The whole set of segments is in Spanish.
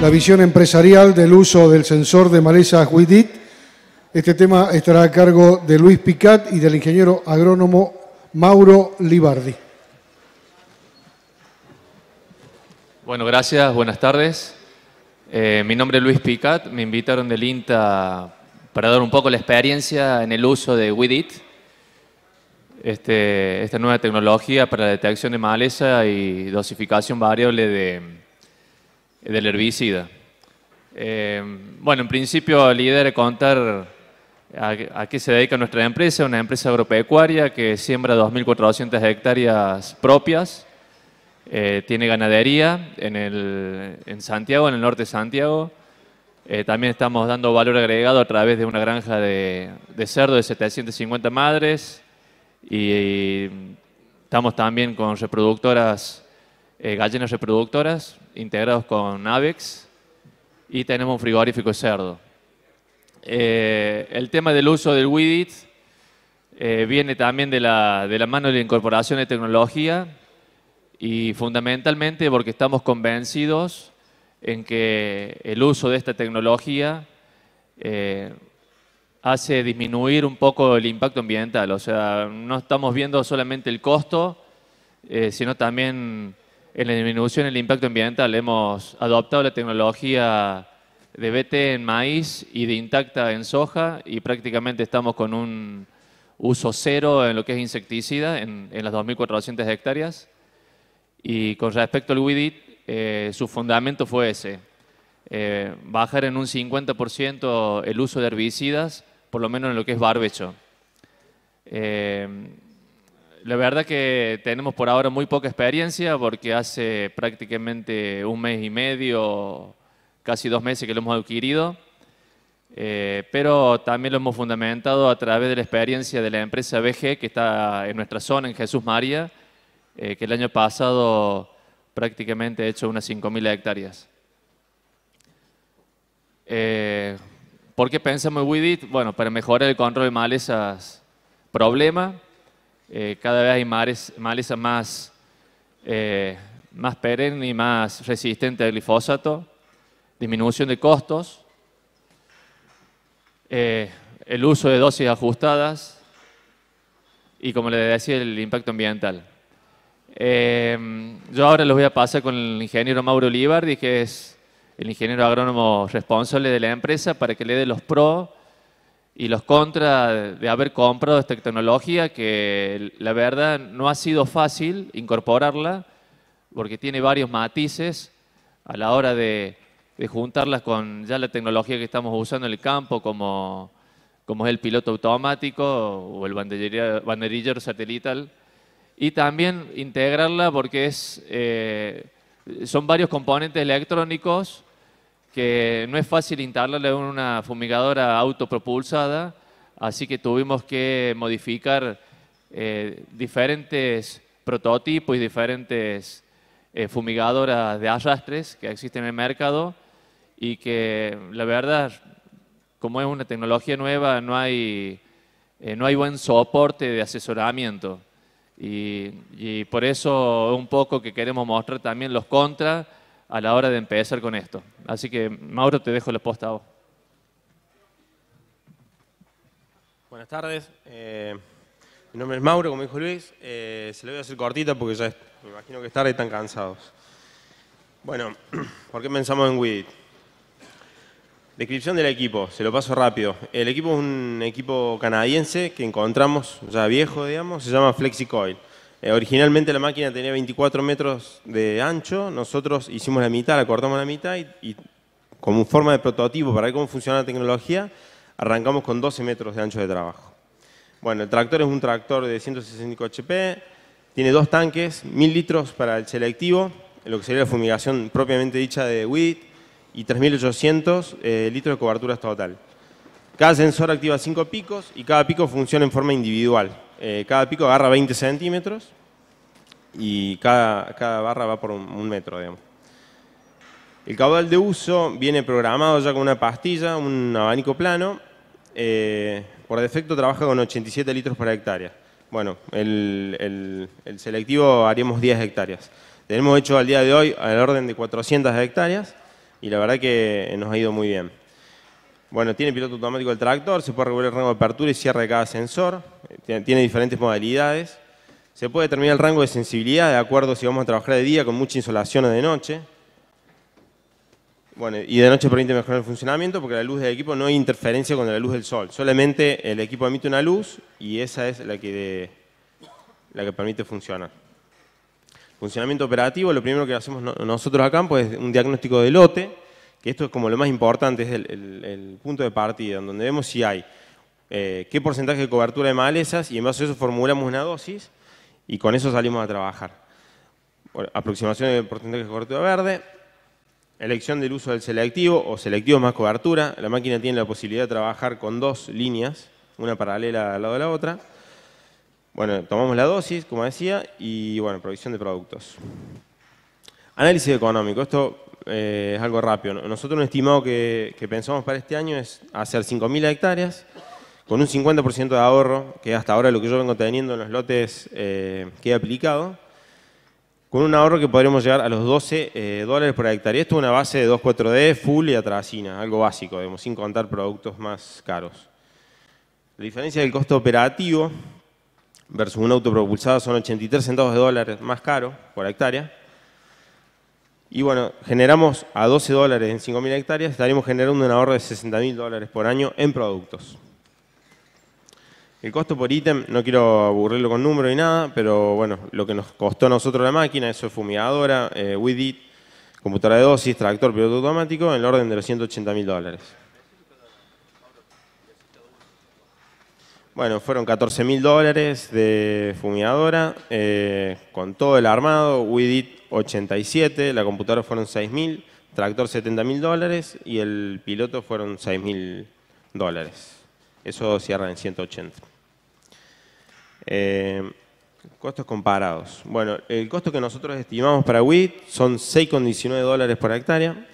la visión empresarial del uso del sensor de maleza WIDIT. Este tema estará a cargo de Luis Picat y del ingeniero agrónomo Mauro Libardi. Bueno, gracias, buenas tardes. Eh, mi nombre es Luis Picat, me invitaron del INTA para dar un poco la experiencia en el uso de Widit, este, esta nueva tecnología para la detección de maleza y dosificación variable de, del herbicida. Eh, bueno, en principio la idea contar a, qué se dedica nuestra empresa, una empresa agropecuaria que siembra 2.400 hectáreas propias, eh, tiene ganadería en, el, Santiago, en el norte de Santiago. Eh, también estamos dando valor agregado a través de una granja de, cerdo de 750 madres y estamos también con reproductoras eh, gallinas reproductoras integrados con AVEX y tenemos un frigorífico cerdo. Eh, el tema del uso del WIDIT eh, viene también de la, mano de la incorporación de tecnología y fundamentalmente porque estamos convencidos en que el uso de esta tecnología eh, hace disminuir un poco el impacto ambiental. O sea, no estamos viendo solamente el costo, sino también en la disminución del impacto ambiental. Hemos adoptado la tecnología de BT en maíz y de intacta en soja y prácticamente estamos con un uso cero en lo que es insecticida en, las 2.400 hectáreas. Y con respecto al WIDIT, eh, su fundamento fue ese, eh, bajar en un 50% el uso de herbicidas, por lo menos en lo que es barbecho. Eh, la verdad que tenemos por ahora muy poca experiencia porque hace prácticamente un mes y medio, casi dos meses que lo hemos adquirido, eh, pero también lo hemos fundamentado a través de la experiencia de la empresa BG que está en nuestra zona, en Jesús María, eh, que el año pasado prácticamente ha hecho unas 5.000 hectáreas. Eh, ¿Por qué pensamos en WIDIT? Bueno, para mejorar el control de malezas problema, eh, cada vez hay males maleza más, eh, perenne y más resistente al glifosato, disminución de costos, eh, el uso de dosis ajustadas y, como les decía, el impacto ambiental. Eh, yo ahora los voy a pasar con el ingeniero Mauro Olivardi, que es el ingeniero agrónomo responsable de la empresa, para que le dé los pros y los contra de haber comprado esta tecnología que la verdad no ha sido fácil incorporarla porque tiene varios matices a la hora de, juntarlas con ya la tecnología que estamos usando en el campo como, como es el piloto automático o el banderillero satelital y también integrarla porque es, eh, son varios componentes electrónicos que no es fácil instalarle una fumigadora autopropulsada, así que tuvimos que modificar eh, diferentes prototipos y diferentes eh, fumigadoras de arrastres que existen en el mercado y que la verdad, como es una tecnología nueva, no hay, eh, no hay buen soporte de asesoramiento. Y, y por eso un poco que queremos mostrar también los contras a la hora de empezar con esto. Así que, Mauro, te dejo la posta vos. Buenas tardes. Eh, mi nombre es Mauro, como dijo Luis. Eh, se lo voy a hacer cortita porque ya me imagino que es tarde y están cansados. Bueno, ¿por qué pensamos en Widit? Descripción del equipo, se lo paso rápido. El equipo es un equipo canadiense que encontramos, ya viejo, digamos, se llama FlexiCoil. Eh, originalmente la máquina tenía 24 metros de ancho, nosotros hicimos la mitad, la cortamos la mitad y, como forma de prototipo para ver cómo funciona la tecnología, arrancamos con 12 metros de ancho de trabajo. Bueno, el tractor es un tractor de 165 HP, tiene dos tanques, 1000 litros para el selectivo, lo que sería la fumigación propiamente dicha de WID, y 3.800 eh, litros de cobertura total. Cada sensor activa 5 picos y cada pico funciona en forma individual. Eh, cada pico agarra 20 centímetros y cada, barra va por un, metro, digamos. El caudal de uso viene programado ya con una pastilla, un abanico plano. Eh, por defecto trabaja con 87 litros por hectárea. Bueno, el, el, el selectivo haríamos 10 hectáreas. Tenemos hecho al día de hoy al orden de 400 hectáreas y la verdad que nos ha ido muy bien. Bueno, tiene piloto automático el tractor, se puede regular el rango de apertura y cierre de cada sensor, eh, tiene diferentes modalidades. Se puede determinar el rango de sensibilidad de acuerdo a si vamos a trabajar de día con mucha insolación o de noche. Bueno, y de noche permite mejorar el funcionamiento porque la luz del equipo no hay interferencia con la luz del sol. Solamente el equipo emite una luz y esa es la que, la que permite funcionar. Funcionamiento operativo, lo primero que hacemos nosotros acá pues, es un diagnóstico de lote que esto es como lo más importante, es el, punto de partida, donde vemos si hay eh, qué porcentaje de cobertura de malezas y en base a eso formulamos una dosis y con eso salimos a trabajar. aproximación del porcentaje de cobertura verde, elección del uso del selectivo o selectivo más cobertura. La máquina tiene la posibilidad de trabajar con dos líneas, una paralela al lado de la otra. Bueno, tomamos la dosis, como decía, y bueno, provisión de productos. Análisis económico, esto eh, es algo rápido. Nosotros un estimado que, pensamos para este año es hacer 5.000 hectáreas con un 50% de ahorro, que hasta ahora lo que yo vengo teniendo en los lotes eh, que he aplicado, con un ahorro que podríamos llegar a los 12 eh, dólares por hectárea. Esto es una base de 2,4D, full y atracina, algo básico, sin contar productos más caros. La diferencia del costo operativo versus un auto propulsado son 83 centavos de dólares más caro por hectárea. Y bueno, generamos a 12 dólares en 5.000 hectáreas, estaríamos generando un ahorro de 60.000 dólares por año en productos. El costo por ítem, no quiero aburrirlo con números ni nada, pero bueno, lo que nos costó a nosotros la máquina, eso es fumigadora, eh, WIDIT, computadora de dosis, tractor, piloto automático, en el orden de los 180.000 dólares. Bueno, fueron 14 mil dólares de fumigadora, eh, con todo el armado, WIDIT 87, la computadora fueron 6 mil, tractor 70 mil dólares y el piloto fueron 6 mil dólares. Eso cierra en 180. Eh, costos comparados. Bueno, el costo que nosotros estimamos para WIDIT son 6,19 dólares por hectárea.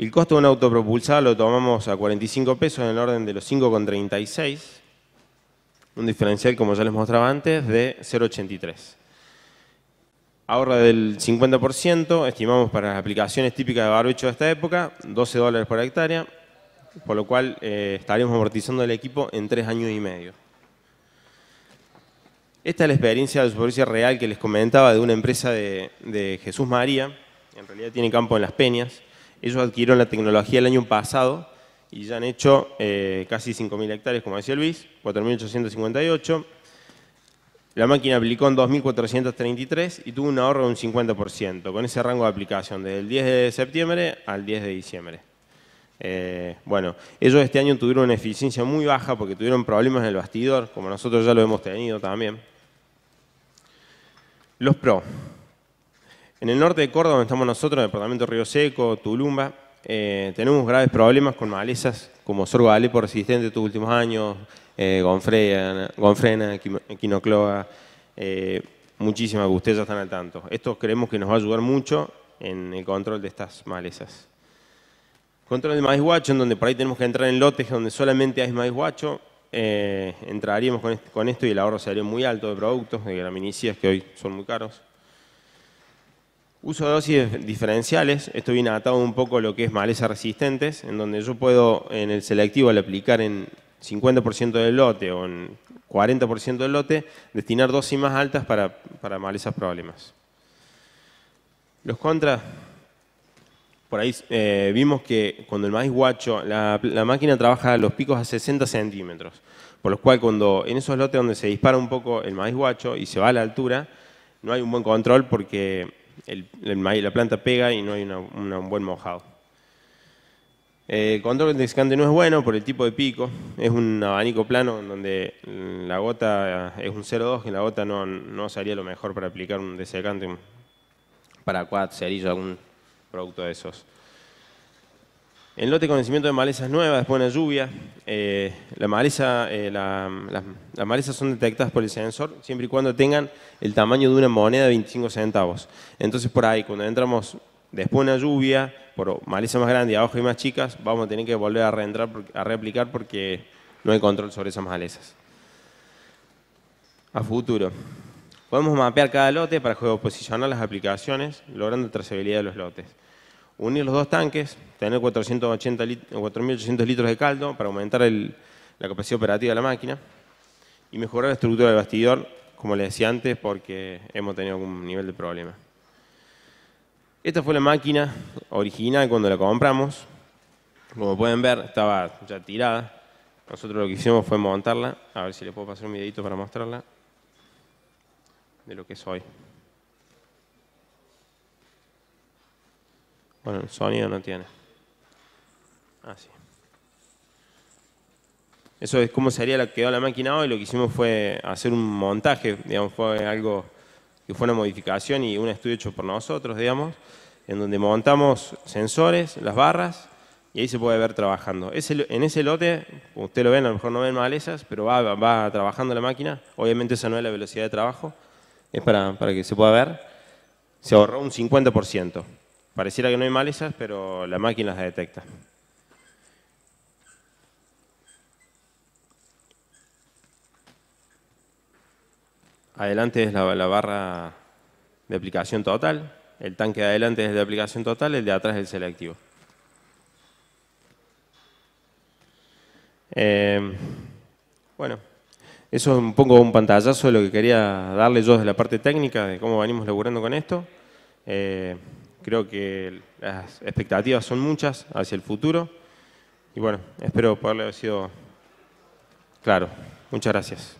El costo de una autopropulsada lo tomamos a 45 pesos en el orden de los 5,36, un diferencial, como ya les mostraba antes, de 0,83. Ahorra del 50%, estimamos para las aplicaciones típicas de barbecho de esta época, 12 dólares por hectárea, por lo cual eh, estaríamos amortizando el equipo en tres años y medio. Esta es la experiencia de superficie real que les comentaba de una empresa de, de Jesús María, en realidad tiene campo en Las Peñas, ellos adquirieron la tecnología el año pasado y ya han hecho eh, casi 5.000 hectáreas, como decía Luis, 4.858. La máquina aplicó en 2.433 y tuvo un ahorro de un 50%, con ese rango de aplicación, desde el 10 de septiembre al 10 de diciembre. Eh, bueno, ellos este año tuvieron una eficiencia muy baja porque tuvieron problemas en el bastidor, como nosotros ya lo hemos tenido también. Los PRO. En el norte de Córdoba, donde estamos nosotros, en el departamento Río Seco, Tulumba, eh, tenemos graves problemas con malezas como sorgo alepo resistente de estos últimos años, eh, gonfrena, quinocloa, eh, muchísimas que ustedes ya están al tanto. Esto creemos que nos va a ayudar mucho en el control de estas malezas. Control de maíz guacho, en donde por ahí tenemos que entrar en lotes donde solamente hay maíz guacho, entraríamos con, esto y el ahorro sería muy alto de productos, de graminicidas, que hoy son muy caros. Uso de dosis diferenciales, esto viene atado un poco a lo que es malezas resistentes, en donde yo puedo en el selectivo al aplicar en 50% del lote o en 40% del lote, destinar dosis más altas para, malezas problemas. Los contras, por ahí eh, vimos que cuando el maíz guacho, la, la máquina trabaja los picos a 60 centímetros, por lo cual cuando en esos lotes donde se dispara un poco el maíz guacho y se va a la altura, no hay un buen control porque el, la planta pega y no hay un buen mojado. El eh, control descante no es bueno por el tipo de pico, es un abanico plano donde la gota es un 0,2 y la gota no, no sería lo mejor para aplicar un desecante para quad, cerillo, algún producto de esos. En lote de conocimiento de malezas nuevas, después de una lluvia, eh, eh, las malezas son detectadas por el sensor siempre y cuando tengan el tamaño de una moneda de 25 centavos. Entonces por ahí, cuando entramos después de una lluvia, por maleza más grande y abajo y más chicas, vamos a tener que volver a reentrar, a reaplicar porque no hay control sobre esas malezas. A futuro. Podemos mapear cada lote para posicionar las aplicaciones, logrando trazabilidad de los lotes unir los dos tanques, tener 4.800 litros de caldo para aumentar la capacidad operativa de la máquina y mejorar la estructura del bastidor, como les decía antes, porque hemos tenido algún nivel de problema. Esta fue la máquina original cuando la compramos. Como pueden ver, estaba ya tirada. Nosotros lo que hicimos fue montarla. A ver si les puedo pasar un videito para mostrarla de lo que es hoy. Bueno, el sonido no tiene. Así. Ah, sí. Eso es cómo haría la que quedó la máquina hoy. Lo que hicimos fue hacer un montaje, digamos, fue algo que fue una modificación y un estudio hecho por nosotros, digamos, en donde montamos sensores, las barras, y ahí se puede ver trabajando. en ese lote, usted lo ven, a lo mejor no ven malezas, pero va, trabajando la máquina. Obviamente esa no es la velocidad de trabajo, es para, para que se pueda ver. Se ahorró un 50%. Pareciera que no hay malezas, pero la máquina las detecta. Adelante es la, barra de aplicación total. El tanque de adelante es de aplicación total, el de atrás es el selectivo. Eh, bueno, eso es un poco un pantallazo de lo que quería darle yo desde la parte técnica, de cómo venimos laburando con esto. Eh, Creo que las expectativas son muchas hacia el futuro y bueno, espero poderle haber sido claro. Muchas gracias.